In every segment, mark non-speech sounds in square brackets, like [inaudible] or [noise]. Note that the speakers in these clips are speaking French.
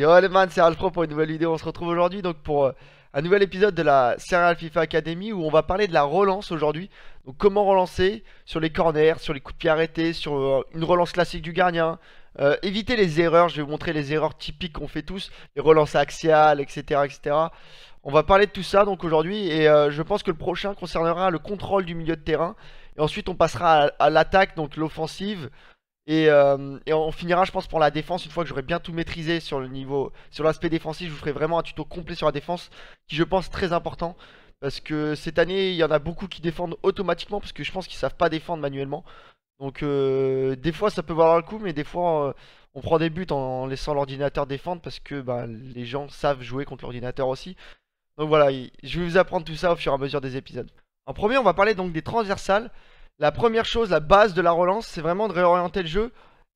Yo les man, c'est Pro pour une nouvelle vidéo. On se retrouve aujourd'hui donc pour euh, un nouvel épisode de la Serial FIFA Academy où on va parler de la relance aujourd'hui. Donc comment relancer sur les corners, sur les coups de pied arrêtés, sur euh, une relance classique du gardien. Euh, éviter les erreurs, je vais vous montrer les erreurs typiques qu'on fait tous, les relances axiales, etc. etc. On va parler de tout ça donc aujourd'hui et je pense que le prochain concernera le contrôle du milieu de terrain. Et ensuite on passera à l'attaque, donc l'offensive, et, euh, on finira, je pense, pour la défense. Une fois que j'aurai bien tout maîtrisé sur le niveau, sur l'aspect défensif, je vous ferai vraiment un tuto complet sur la défense, qui je pense très important. Parce que cette année, il y en a beaucoup qui défendent automatiquement, parce que je pense qu'ils savent pas défendre manuellement. Donc euh, des fois, ça peut valoir le coup, mais des fois, euh, on prend des buts en laissant l'ordinateur défendre, parce que bah, les gens savent jouer contre l'ordinateur aussi. Donc voilà, je vais vous apprendre tout ça au fur et à mesure des épisodes. En premier, on va parler donc des transversales. La première chose, la base de la relance, c'est vraiment de réorienter le jeu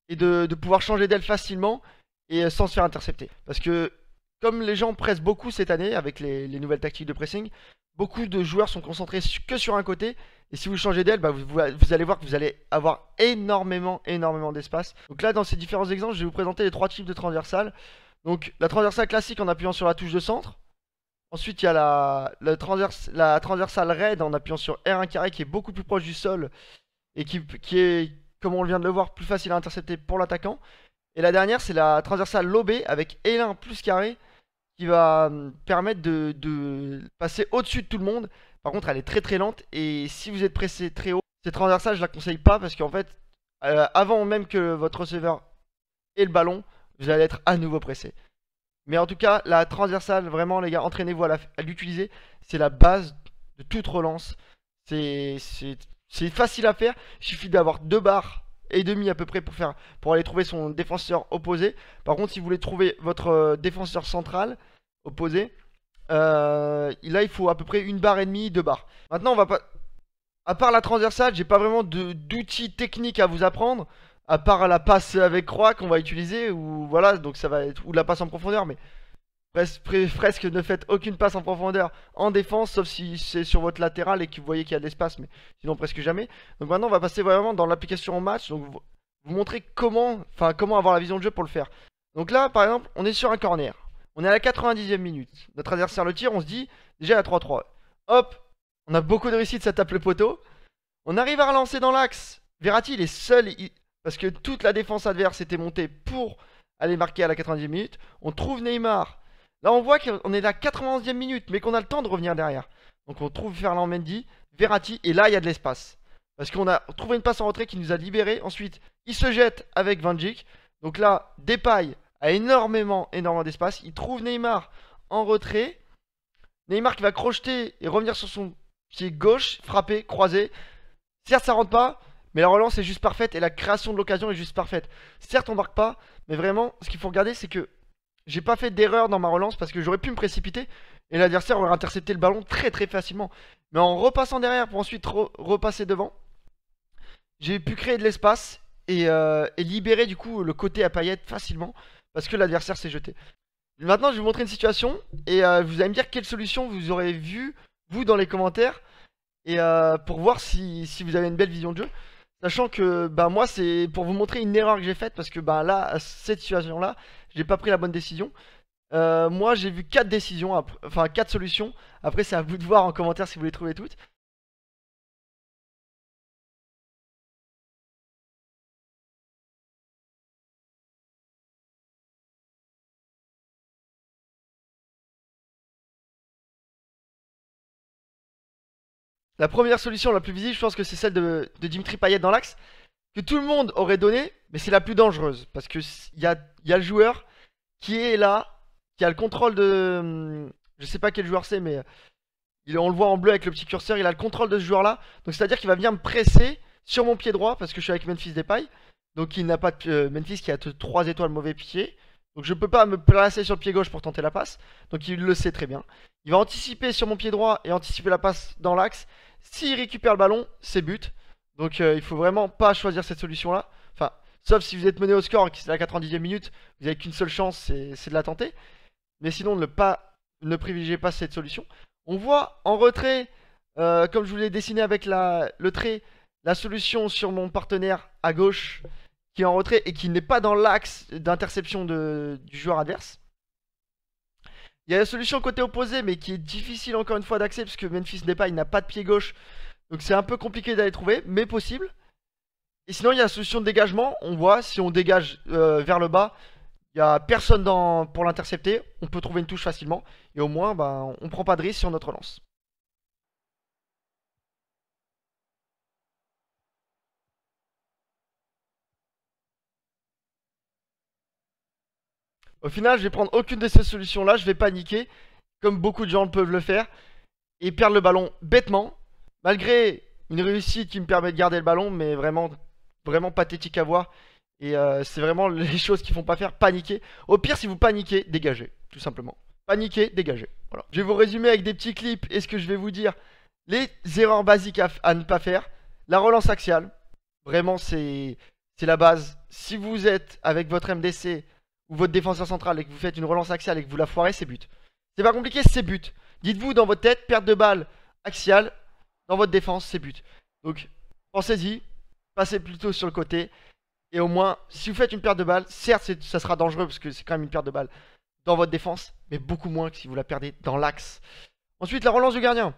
et de, pouvoir changer d'aile facilement et euh, sans se faire intercepter. Parce que comme les gens pressent beaucoup cette année avec les, nouvelles tactiques de pressing, beaucoup de joueurs sont concentrés que sur un côté. Et si vous changez d'aile, bah, vous, vous, allez voir que vous allez avoir énormément, énormément d'espace. Donc là, dans ces différents exemples, je vais vous présenter les trois types de transversales. Donc la transversale classique en appuyant sur la touche de centre. Ensuite, il y a la, transversale Raid en appuyant sur R1 carré qui est beaucoup plus proche du sol et qui, est, comme on vient de le voir, plus facile à intercepter pour l'attaquant. Et la dernière, c'est la transversale Lobé avec L1 plus carré qui va hum, permettre de, passer au-dessus de tout le monde. Par contre, elle est très très lente et si vous êtes pressé très haut, cette transversale, je la conseille pas parce qu'en fait, euh, avant même que votre receveur ait le ballon, vous allez être à nouveau pressé. Mais en tout cas, la transversale, vraiment, les gars, entraînez-vous à l'utiliser. C'est la base de toute relance. C'est facile à faire. Il suffit d'avoir deux barres et demi à peu près pour, faire, pour aller trouver son défenseur opposé. Par contre, si vous voulez trouver votre euh, défenseur central opposé, euh, là, il faut à peu près une barre et demie, deux barres. Maintenant, on va pas... À part la transversale, j'ai pas vraiment d'outils techniques à vous apprendre à part la passe avec croix qu'on va utiliser, ou voilà, donc ça va être, ou la passe en profondeur, mais presque ne faites aucune passe en profondeur en défense, sauf si c'est sur votre latéral et que vous voyez qu'il y a de l'espace, mais sinon presque jamais. Donc maintenant, on va passer vraiment dans l'application en match, donc vous, montrer comment, enfin comment avoir la vision de jeu pour le faire. Donc là, par exemple, on est sur un corner. On est à la 90e minute. Notre adversaire le tire, on se dit, déjà à 3-3. Hop, on a beaucoup de réussite, ça tape le poteau. On arrive à relancer dans l'axe. Verratti, il est seul, il, parce que toute la défense adverse était montée pour aller marquer à la 90e minute. On trouve Neymar. Là, on voit qu'on est à la 91e minute, mais qu'on a le temps de revenir derrière. Donc, on trouve Ferland Mendy, Verratti, et là, il y a de l'espace. Parce qu'on a trouvé une passe en retrait qui nous a libérés. Ensuite, il se jette avec Van Dijk. Donc là, Depay a énormément, énormément d'espace. Il trouve Neymar en retrait. Neymar qui va crocheter et revenir sur son pied gauche, frapper, croiser. Certes, ça rentre pas, mais la relance est juste parfaite et la création de l'occasion est juste parfaite. Certes, on marque pas, mais vraiment, ce qu'il faut regarder, c'est que j'ai pas fait d'erreur dans ma relance parce que j'aurais pu me précipiter et l'adversaire aurait intercepté le ballon très très facilement. Mais en repassant derrière pour ensuite repasser devant, j'ai pu créer de l'espace euh, et, libérer du coup le côté à paillettes facilement parce que l'adversaire s'est jeté. Maintenant, je vais vous montrer une situation et euh, vous allez me dire quelle solution vous aurez vu vous dans les commentaires et euh, pour voir si vous avez une belle vision de jeu. Sachant que bah, moi, c'est pour vous montrer une erreur que j'ai faite, parce que bah, là, à cette situation-là, j'ai pas pris la bonne décision. Euh, moi, j'ai vu quatre décisions, enfin 4 solutions. Après, c'est à vous de voir en commentaire si vous les trouvez toutes. La première solution la plus visible, je pense que c'est celle de, Dimitri Payet dans l'axe, que tout le monde aurait donné, mais c'est la plus dangereuse, parce qu'il y a, y a le joueur qui est là, qui a le contrôle de... Hum, je sais pas quel joueur c'est, mais euh, il, on le voit en bleu avec le petit curseur, il a le contrôle de ce joueur-là, donc c'est-à-dire qu'il va venir me presser sur mon pied droit, parce que je suis avec Memphis Depay, donc il n'a pas de, euh, Memphis qui a 3 étoiles mauvais pied, donc je ne peux pas me placer sur le pied gauche pour tenter la passe. Donc il le sait très bien. Il va anticiper sur mon pied droit et anticiper la passe dans l'axe. S'il récupère le ballon, c'est but. Donc il euh, il faut vraiment pas choisir cette solution-là. Enfin, sauf si vous êtes mené au score, qui c'est la 90e minute, vous n'avez qu'une seule chance, c'est de la tenter. Mais sinon, ne, pas, ne privilégiez pas cette solution. On voit en retrait, euh, comme je vous l'ai dessiné avec la, le trait, la solution sur mon partenaire à gauche, qui est en retrait et qui n'est pas dans l'axe d'interception du joueur adverse. Il y a la solution côté opposé, mais qui est difficile encore une fois d'accès, que Memphis il n'a pas de pied gauche. Donc c'est un peu compliqué d'aller trouver, mais possible. Et sinon, il y a la solution de dégagement. On voit, si on dégage euh, vers le bas, il n'y a personne pour l'intercepter. On peut trouver une touche facilement. Et au moins, ben, on ne prend pas de risque sur notre lance. Au final, je vais prendre aucune de ces solutions-là, je vais paniquer, comme beaucoup de gens peuvent le faire, et perdre le ballon bêtement, malgré une réussite qui me permet de garder le ballon, mais vraiment, vraiment pathétique à voir. Et euh, c'est vraiment [laughs] les choses qui font pas faire paniquer. Au pire, si vous paniquez, dégagez, tout simplement. Paniquez, dégagez. Je vais vous résumer avec des petits clips et ce que je vais vous dire. Les erreurs basiques à, à ne pas faire. La relance axiale. Vraiment, c'est la base. Si vous êtes avec votre MDC ou votre défenseur central et que vous faites une relance axiale et que vous la foirez, c'est but. C'est pas compliqué, c'est but. Dites-vous dans votre tête, perte de balle axiale, dans votre défense, c'est but. Donc, pensez-y, passez plutôt sur le côté. Et au moins, si vous faites une perte de balle, certes, ça sera dangereux parce que c'est quand même une perte de balle dans votre défense, mais beaucoup moins que si vous la perdez dans l'axe. Ensuite, la relance du gardien.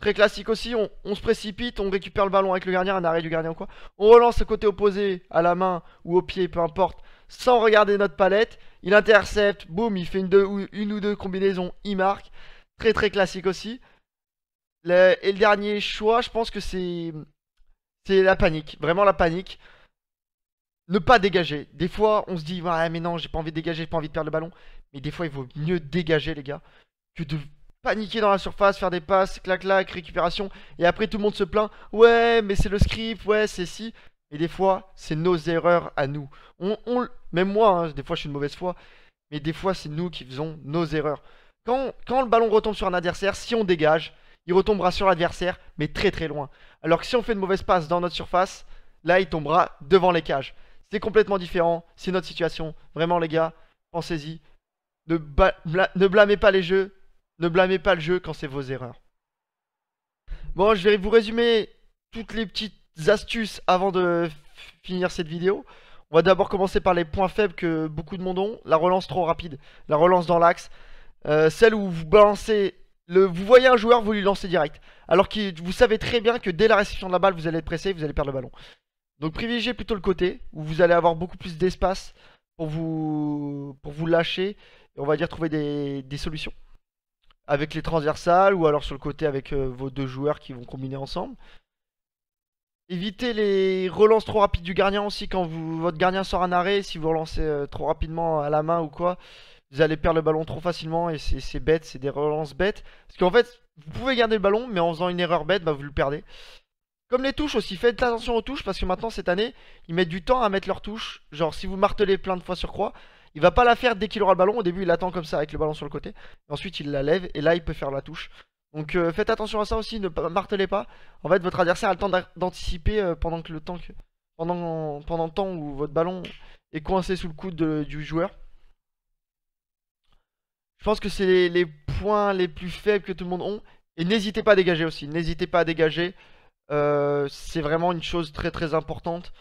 Très classique aussi, on, se précipite, on récupère le ballon avec le gardien, un arrêt du gardien ou quoi. On relance le côté opposé à la main ou au pied, peu importe, sans regarder notre palette. Il intercepte, boum, il fait une, ou deux combinaisons, il marque. Très très classique aussi. et le dernier choix, je pense que c'est la panique, vraiment la panique. Ne pas dégager. Des fois, on se dit, ouais, mais non, j'ai pas envie de dégager, j'ai pas envie de perdre le ballon. Mais des fois, il vaut mieux dégager, les gars, que de paniquer dans la surface, faire des passes, clac-clac, récupération. Et après, tout le monde se plaint, ouais, mais c'est le script, ouais, c'est si. Et des fois, c'est nos erreurs à nous. On, même moi, hein, des fois, je suis une mauvaise foi. Mais des fois, c'est nous qui faisons nos erreurs. Quand, quand le ballon retombe sur un adversaire, si on dégage, il retombera sur l'adversaire, mais très très loin. Alors que si on fait de mauvaise passe dans notre surface, là, il tombera devant les cages. C'est complètement différent. C'est notre situation. Vraiment, les gars, pensez-y. ne blâmez pas les jeux. Ne blâmez pas le jeu quand c'est vos erreurs. Bon, je vais vous résumer toutes les petites astuces avant de finir cette vidéo. On va d'abord commencer par les points faibles que beaucoup de monde ont. La relance trop rapide, la relance dans l'axe. Euh, celle où vous balancez, le, vous voyez un joueur, vous lui lancez direct. Alors que vous savez très bien que dès la réception de la balle, vous allez être pressé, vous allez perdre le ballon. Donc privilégiez plutôt le côté, où vous allez avoir beaucoup plus d'espace pour vous, pour vous lâcher. Et on va dire trouver des, solutions. Avec les transversales, ou alors sur le côté avec euh, vos deux joueurs qui vont combiner ensemble. Évitez les relances trop rapides du gardien aussi. Quand votre gardien sort un arrêt, si vous relancez euh, trop rapidement à la main ou quoi, vous allez perdre le ballon trop facilement. Et c'est bête, c'est des relances bêtes. Parce qu'en fait, vous pouvez garder le ballon, mais en faisant une erreur bête, bah, vous le perdez. Comme les touches aussi, faites attention aux touches parce que maintenant, cette année, ils mettent du temps à mettre leurs touches. Genre, si vous martelez plein de fois sur croix, il va pas la faire dès qu'il aura le ballon. Au début, il attend comme ça avec le ballon sur le côté. Ensuite, il la lève et là, il peut faire la touche. Donc euh, faites attention à ça aussi, ne martelez pas. En fait, votre adversaire a le temps d'anticiper euh, pendant que le temps pendant, pendant temps où votre ballon est coincé sous le coude du joueur. Je pense que c'est les, points les plus faibles que tout le monde ont. Et n'hésitez pas à dégager aussi. N'hésitez pas à dégager. Euh, c'est vraiment une chose très très importante.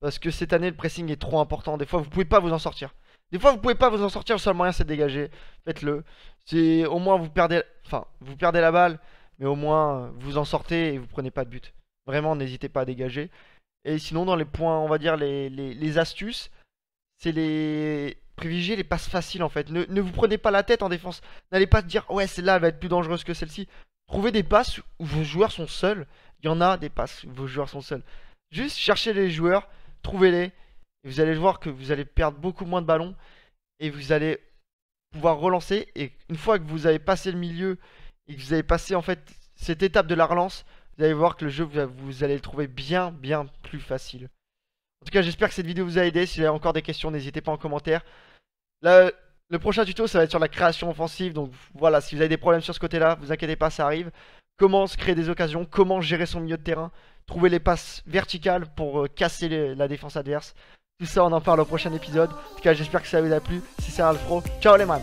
Parce que cette année, le pressing est trop important. Des fois, vous pouvez pas vous en sortir. Des fois, vous pouvez pas vous en sortir, le seul moyen c'est de dégager. Faites-le. C'est au moins vous perdez, enfin, vous perdez la balle, mais au moins vous en sortez et vous prenez pas de but. Vraiment, n'hésitez pas à dégager. Et sinon, dans les points, on va dire les, astuces, c'est les privilégier les passes faciles en fait. Ne, ne, vous prenez pas la tête en défense. N'allez pas dire ouais celle-là va être plus dangereuse que celle-ci. Trouvez des passes où vos joueurs sont seuls. Il y en a des passes où vos joueurs sont seuls. Juste cherchez les joueurs, trouvez-les et vous allez voir que vous allez perdre beaucoup moins de ballons. Et vous allez pouvoir relancer. Et une fois que vous avez passé le milieu et que vous avez passé en fait cette étape de la relance, vous allez voir que le jeu, vous allez le trouver bien, bien plus facile. En tout cas, j'espère que cette vidéo vous a aidé. Si vous avez encore des questions, n'hésitez pas en commentaire. Là, le prochain tuto, ça va être sur la création offensive. Donc voilà, si vous avez des problèmes sur ce côté-là, vous inquiétez pas, ça arrive. Comment se créer des occasions, comment gérer son milieu de terrain, trouver les passes verticales pour euh, casser la défense adverse. Tout ça, on en parle au prochain épisode. En tout cas, j'espère que ça vous a plu. C'est Alfro. Ciao les man